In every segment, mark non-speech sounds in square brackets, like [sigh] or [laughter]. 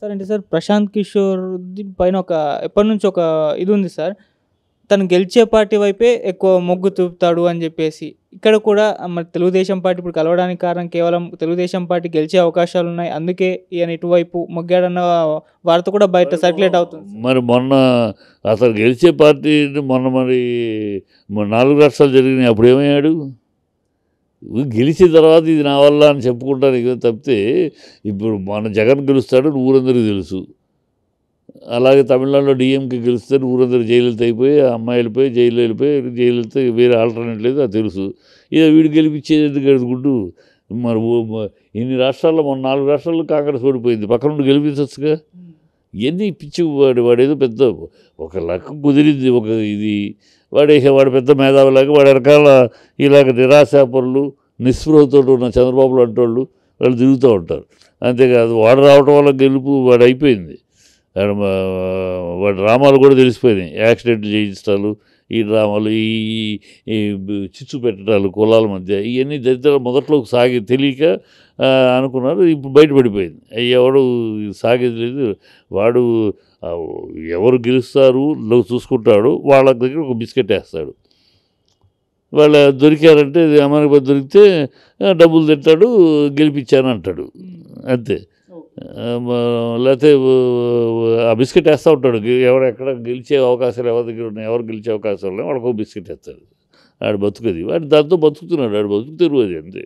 sir ఏంటి sir Prashanth Kishore పైన ఒక ఎప్పటి నుంచి ఒక ఇది ఉంది సార్ తను గెలిచే పార్టీ వైపే ఎక్కువ మొగ్గు చూపుతాడు అని చెప్పేసి ఇక్కడ కూడా మరి తెలుగుదేశం పార్టీ ఇప్పుడు కలవడానికి కారణం కేవలం తెలుగుదేశం పార్టీ గెలిచే అవకాశాలు ఉన్నాయి అందుకే ఈయన ఇటువైపు మొగ్గాడన్న వార్త కూడా బయట సర్క్యులేట్ అవుతుంది మరి మొన్న అసలు గెలిచే పార్టీ మొన్న మరి నాలుగు రాష్ట్రాలు జరిగినాయి అప్పుడు ఏమయ్యాడు గెలిచిన తర్వాత ఇది నా వల్ల అని చెప్పుకుంటానికి తప్పితే ఇప్పుడు మన జగన్ గెలుస్తాడు ఊరందరికీ తెలుసు అలాగే తమిళనాడులో డిఎంకి గెలిస్తే ఊరందరూ జైలుతో అయిపోయి అమ్మాయి వెళ్ళిపోయి జైలు వెళ్ళిపోయి జైలు వెళ్తే వేరే ఆల్టర్నేట్ లేదు అది తెలుసు ఇక వీడు గెలిపించేది గుడ్డు మరి ఇన్ని రాష్ట్రాల్లో మన నాలుగు రాష్ట్రాల్లో కాంగ్రెస్ ఓడిపోయింది పక్కన నుండి గెలిపించవచ్చుగా ఎన్ని పిచ్చి వాడు వాడేదో పెద్ద ఒక లక్క కుదిరింది ఒక ఇది వాడు వాడు పెద్ద మేధావులాగా వాడు రకాల ఇలాగ నిరాశాపరులు నిస్పృహతో ఉన్న చంద్రబాబు లాంటి వాళ్ళు వాళ్ళు తిరుగుతూ ఉంటారు అంతేకాదు వాడు రావడం వల్ల గెలుపు వాడు అయిపోయింది వాడు రామాలు కూడా తెలిసిపోయినాయి యాక్సిడెంట్ చేయించాలు ఈ డ్రామాలు ఈ చిచ్చు పెట్టడాలు కులాల మధ్య ఇవన్నీ దరిద్ర మొదట్లో సాగి తెలియక అనుకున్నారు ఇప్పుడు బయటపడిపోయింది ఎవడు సాగేది లేదు వాడు ఎవరు గెలుస్తారు చూసుకుంటాడు వాళ్ళ దగ్గర ఒక బిస్కెట్ వేస్తాడు వాళ్ళ దొరికారంటే అమెరికా దొరికితే డబ్బులు తింటాడు గెలిపించాను అంటాడు అంతే లేకపోతే ఆ బిస్కెట్ వేస్తూ ఉంటాడు ఎవరు ఎక్కడ గెలిచే అవకాశాలు ఎవరి దగ్గర ఉన్నాయి ఎవరు గెలిచే అవకాశాలు ఉన్నాయి వాడికి బిస్కెట్ వేస్తాడు ఆడు బతుకది వాడు దాంతో బతుకుతున్నాడు ఆడు బతుకు తిరుగుది అంతే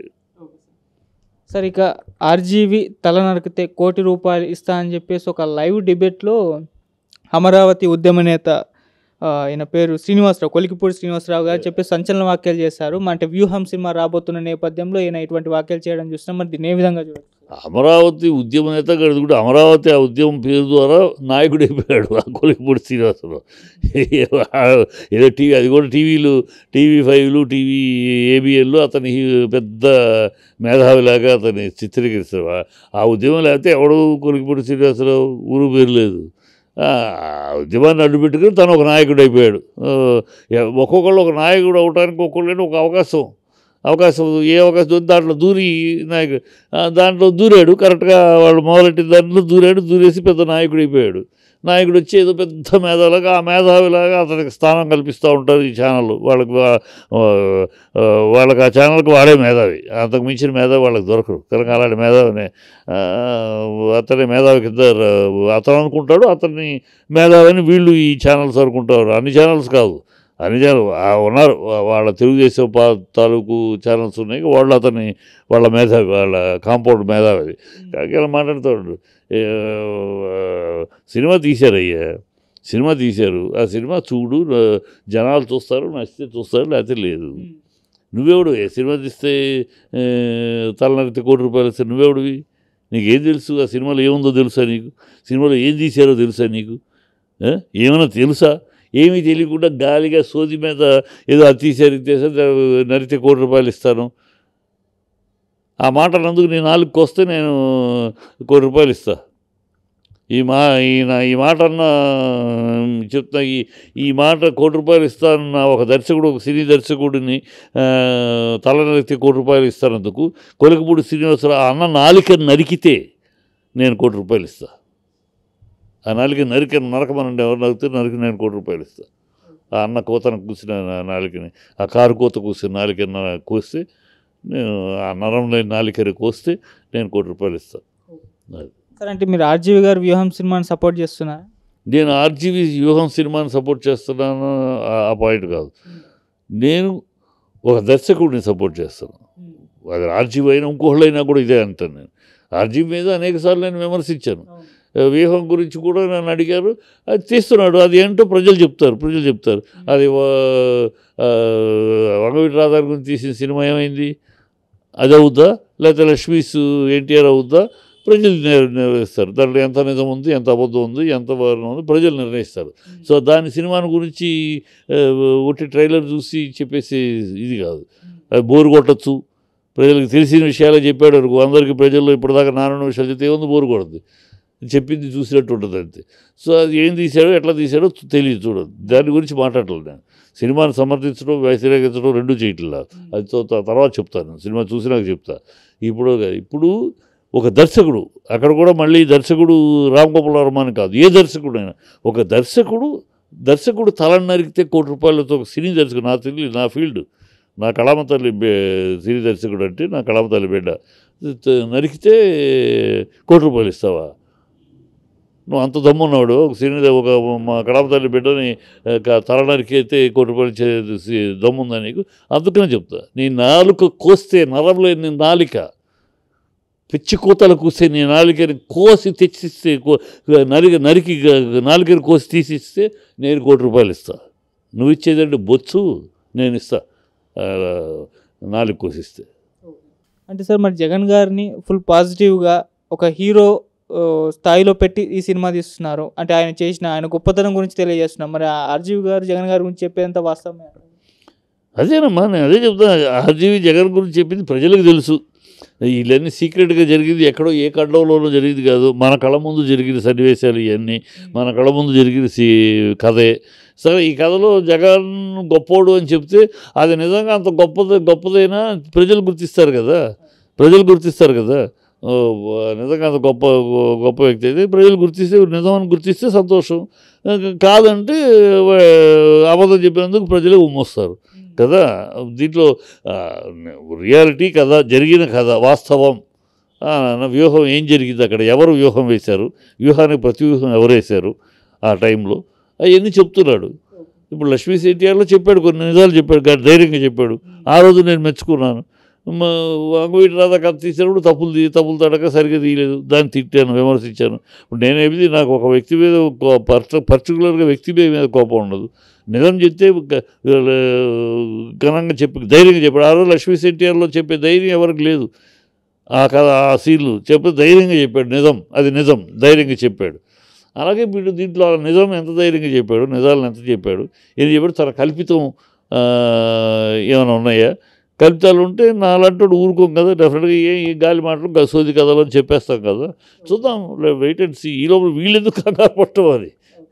సార్ ఇక ఆర్జీవి తల నరికితే కోటి రూపాయలు ఇస్తా అని చెప్పేసి ఒక లైవ్ డిబేట్లో అమరావతి ఉద్యమ నేత ఈయన పేరు శ్రీనివాసరావు కొలికిపూడి శ్రీనివాసరావు గారు చెప్పి సంచలన వ్యాఖ్యలు చేశారు అంటే వ్యూహం సినిమా రాబోతున్న నేపథ్యంలో ఈయన ఇటువంటి వాక్యాలు చేయడం చూసినా మరి దీన్ని ఏ విధంగా చూడాలి అమరావతి ఉద్యమ నేతగాడు కూడా అమరావతి ఆ ఉద్యమం పేరు ద్వారా నాయకుడు అయిపోయాడు ఆ కొలిపూడి శ్రీనివాసరావు [laughs] ఏదో టీవీ అది కూడా టీవీలు టీవీ ఫైవ్లు టీవీ ఏబిఎల్లు అతని పెద్ద మేధావిలాగా అతన్ని చిత్రీకరిస్తారు ఆ ఉద్యమం లేకపోతే ఎవడు కొలిపూడి శ్రీనివాసరావు ఊరు పేరు లేదు ఉద్యమాన్ని అడ్డుపెట్టుకుని తను ఒక నాయకుడు అయిపోయాడు ఒక్కొక్కళ్ళు ఒక నాయకుడు అవడానికి ఒక్కొక్కళ్ళని ఒక అవకాశం అవకాశం ఏ అవకాశం దాంట్లో దూరి నాయకుడు దాంట్లో దూరాడు కరెక్ట్గా వాళ్ళు మొదలెట్టిన దాంట్లో దూరాడు దూరేసి పెద్ద నాయకుడు అయిపోయాడు నాయకుడు వచ్చి ఏదో పెద్ద మేధావులాగా ఆ మేధావిలాగా అతనికి స్థానం కల్పిస్తూ ఉంటారు ఈ ఛానల్ వాళ్ళకి వాళ్ళకి ఆ ఛానల్కి వాడే మేధావి అంతకు మించిన మేధావి వాళ్ళకి దొరకరు కనుక అలాంటి మేధావిని అతని మేధావి కింద అతను అనుకుంటాడు అతన్ని మేధావిని వీళ్ళు ఈ ఛానల్స్ అనుకుంటారు అన్ని ఛానల్స్ కాదు అనిజాలు ఉన్నారు వాళ్ళ తెలుగుదేశం తాలూకు ఛానల్స్ ఉన్నాయి వాళ్ళు అతన్ని వాళ్ళ మేధావి వాళ్ళ కాంపౌండ్ మేధావి ఇలా మాట్లాడుతూ సినిమా తీశారయ్యా సినిమా తీశారు ఆ సినిమా చూడు జనాలు చూస్తారు నచ్చితే చూస్తారు లేకపోతే లేదు నువ్వెవడు సినిమా తీస్తే తలనరితే కోటి రూపాయలు ఇస్తే నువ్వెవడివి నీకేం తెలుసు ఆ సినిమాలో ఏముందో తెలుసా నీకు సినిమాలో ఏం తీశారో తెలుసా నీకు ఏమైనా తెలుసా ఏమీ తెలియకుండా గాలిగా సోది మీద ఏదో అతీసారి నరితే కోటి రూపాయలు ఇస్తాను ఆ మాట అన్నందుకు నేను నాలుగు వస్తే నేను కోటి రూపాయలు ఇస్తా ఈ మా ఈయన ఈ మాట అన్న చెప్తా ఈ ఈ మాట కోటి రూపాయలు ఇస్తానన్న ఒక దర్శకుడు ఒక సినీ దర్శకుడిని తల నరికితే కోటి రూపాయలు ఇస్తానందుకు కొలకపూడి శ్రీనివాసరావు అన్న నాలిక నరికితే నేను కోటి రూపాయలు ఇస్తాను ఆ నాలికి నరికిన నరకమనండి ఎవరు నరికితే నరికి నేను కోటి రూపాయలు ఇస్తాను ఆ అన్న కూతను కూసిన నాలికని ఆ కారు కోత కూసిన నాలికని కోస్తే నేను ఆ నరం లేని నాలికని కోస్తే నేను కోటి రూపాయలు ఇస్తాను సార్ అంటే మీరు ఆర్జీవి గారు వ్యూహం సినిమాని సపోర్ట్ చేస్తున్నారు నేను ఆర్జీవి వ్యూహం సినిమాని సపోర్ట్ చేస్తున్నాను ఆ పాయింట్ కాదు నేను ఒక దర్శకుడిని సపోర్ట్ చేస్తాను అది ఆర్జీవి అయినా ఇంకోళ్ళైనా కూడా ఇదే అంటాను నేను ఆర్జీవి మీద అనేకసార్లు నేను విమర్శించాను వ్యూహం గురించి కూడా నన్ను అడిగారు అది తీస్తున్నాడు అది ఏంటో ప్రజలు చెప్తారు ప్రజలు చెప్తారు అది వంగవీటి రాధార్ గురించి తీసిన సినిమా ఏమైంది అది అవుద్దా లేకపోతే లక్ష్మీస్ ఎన్టీఆర్ అవుద్దా ప్రజలు నిర్ణయిస్తారు దాంట్లో ఎంత నిజం ఉంది ఎంత అబద్ధం ఉంది ఎంత వారణం ఉంది ప్రజలు నిర్ణయిస్తారు సో దాని సినిమాను గురించి ఒకటి ట్రైలర్ చూసి చెప్పేసి ఇది కాదు అది బోరు కొట్టచ్చు ప్రజలకు తెలిసిన విషయాలే చెప్పాడు అందరికీ ప్రజల్లో ఇప్పటిదాకా నాన్న విషయాలు చెప్తే ఏముంది బోరు కొడుతుంది చెప్పింది చూసినట్టు ఉంటుంది అంతే సో అది ఏం తీశాడో ఎట్లా తీశాడో తెలియదు చూడదు దాని గురించి మాట్లాడలేదు నేను సినిమాను సమర్థించడం వ్యతిరేకించడం రెండూ లేదు అది తర్వాత చెప్తాను సినిమా చూసినాక చెప్తా ఇప్పుడు ఇప్పుడు ఒక దర్శకుడు అక్కడ కూడా మళ్ళీ దర్శకుడు రామ్ గోపాల్ వర్మాని కాదు ఏ దర్శకుడు అయినా ఒక దర్శకుడు దర్శకుడు తలని నరికితే కోటి రూపాయలతో ఒక సినీ దర్శకుడు నా తెలియదు నా ఫీల్డ్ నా కళామతల్లి సినీ దర్శకుడు అంటే నా కళామతల్లి బిడ్డ నరికితే కోటి రూపాయలు ఇస్తావా నువ్వు అంత దమ్మున్నాడు ఒక సీనియర్ ఒక మా కడప తల్లి బిడ్డని తరడానికి అయితే కోటి రూపాయలు దమ్ముందా నీకు అందుకనే చెప్తా నీ నాలుక కోస్తే నరంలో నీ నాలిక పిచ్చి కూతలు కూస్తే నీ నాలికని కోసి తెచ్చిస్తే నరికి నరికి నాలికని కోసి తీసిస్తే నేను కోటి రూపాయలు ఇస్తా నువ్వు ఇచ్చేదంటే బొచ్చు నేను ఇస్తా నాలుగు కోసిస్తే అంటే సార్ మరి జగన్ గారిని ఫుల్ పాజిటివ్గా ఒక హీరో స్థాయిలో పెట్టి ఈ సినిమా తీస్తున్నారు అంటే ఆయన చేసిన ఆయన గొప్పతనం గురించి తెలియజేస్తున్నాం మరి ఆర్జీవి గారు జగన్ గారి గురించి చెప్పేంత వాస్తవమే అదేనమ్మా నేను అదే చెప్తాను ఆర్జీవి జగన్ గురించి చెప్పింది ప్రజలకు తెలుసు ఇవన్నీ సీక్రెట్గా జరిగింది ఎక్కడో ఏ కడ్డంలోనో జరిగింది కాదు మన కళ ముందు జరిగిన సన్నివేశాలు ఇవన్నీ మన కళ ముందు జరిగిన సీ కథే సరే ఈ కథలో జగన్ గొప్పోడు అని చెప్తే అది నిజంగా అంత గొప్పది గొప్పదైనా ప్రజలు గుర్తిస్తారు కదా ప్రజలు గుర్తిస్తారు కదా నిజంగా గొప్ప గొప్ప వ్యక్తి అయితే ప్రజలు గుర్తిస్తే నిజమని గుర్తిస్తే సంతోషం కాదంటే అబద్ధం చెప్పినందుకు ప్రజలే ఉమ్మొస్తారు కదా దీంట్లో రియాలిటీ కథ జరిగిన కథ వాస్తవం వ్యూహం ఏం జరిగింది అక్కడ ఎవరు వ్యూహం వేశారు వ్యూహానికి ప్రతి వ్యూహం ఎవరు వేశారు ఆ టైంలో అవన్నీ చెప్తున్నాడు ఇప్పుడు లక్ష్మీ సెట్టియార్లో చెప్పాడు కొన్ని నిజాలు చెప్పాడు ధైర్యంగా చెప్పాడు ఆ రోజు నేను మెచ్చుకున్నాను అంగువీటి రాధాకథ తీసినప్పుడు తప్పులు తీ తప్పులు తడక సరిగ్గా తీయలేదు దాన్ని తిట్టాను విమర్శించాను ఇప్పుడు ఏమిది నాకు ఒక వ్యక్తి మీద పర్టికులర్గా వ్యక్తి మీద కోపం ఉండదు నిజం చెప్తే ఘనంగా చెప్పి ధైర్యంగా చెప్పాడు ఆ రోజు లక్ష్మీ సెంటీఆర్లో చెప్పే ధైర్యం ఎవరికి లేదు ఆ కథ ఆ సీన్లు చెప్పి ధైర్యంగా చెప్పాడు నిజం అది నిజం ధైర్యంగా చెప్పాడు అలాగే వీడు దీంట్లో నిజం ఎంత ధైర్యంగా చెప్పాడు నిజాలను ఎంత చెప్పాడు ఇది చెప్పాడు తన కల్పితం ఏమైనా ఉన్నాయా కవితలు ఉంటే నాలంటోడు ఊరుకోం కదా డెఫినెట్గా ఏ ఈ గాలి మాటలు గసోది కదలని అని చెప్పేస్తాం కదా చూద్దాం వెయిట్ అండ్ సీ ఈ లోపల వీళ్ళెందుకు కంగారు పట్టడం అది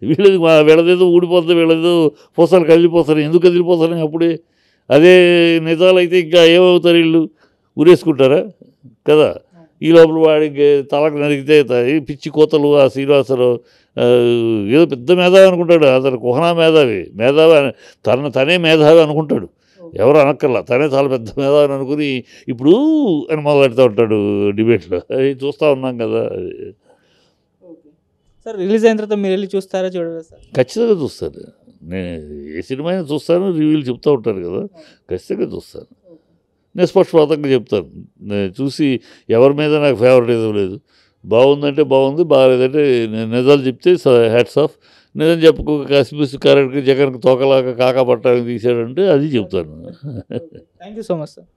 వీళ్ళది మా వీళ్ళదేదో ఊడిపోతుంది వీళ్ళదేదో పోసాలు కదిలిపోతారు ఎందుకు కదిలిపోతారని అప్పుడే అదే నిజాలైతే ఇంకా ఏమవుతారు వీళ్ళు ఊరేసుకుంటారా కదా ఈ లోపల వాడికి తలకు నరిగితే పిచ్చి కోతలు ఆ శ్రీనివాసరావు ఏదో పెద్ద మేధావి అనుకుంటాడు అతను కుహనా మేధావి మేధావి తన తనే మేధావి అనుకుంటాడు ఎవరు అనక్కర్లా తనే చాలా పెద్ద మీద అని అనుకుని ఇప్పుడు అని మొదలు పెడతా ఉంటాడు డిబేట్లో అది చూస్తూ ఉన్నాం కదా సార్ రిలీజ్ అయిన తర్వాత మీరు వెళ్ళి చూస్తారా చూడరా సార్ ఖచ్చితంగా చూస్తాను నేను ఏ సినిమా అయినా చూస్తాను రివ్యూలు చెప్తూ ఉంటారు కదా ఖచ్చితంగా చూస్తాను నేను స్పష్టపాతంగా చెప్తాను నేను చూసి ఎవరి మీద నాకు ఫేవరెట్ ఏదో లేదు బాగుందంటే బాగుంది బాగాలేదంటే నేను నిజాలు చెప్తే హ్యాట్స్ ఆఫ్ నిజం చెప్పుకో కసిపిసి కరెక్ట్గా జగన్కి తోకలాగా కాకపట్టడానికి తీసాడంటే అది చెప్తాను thank you so much sir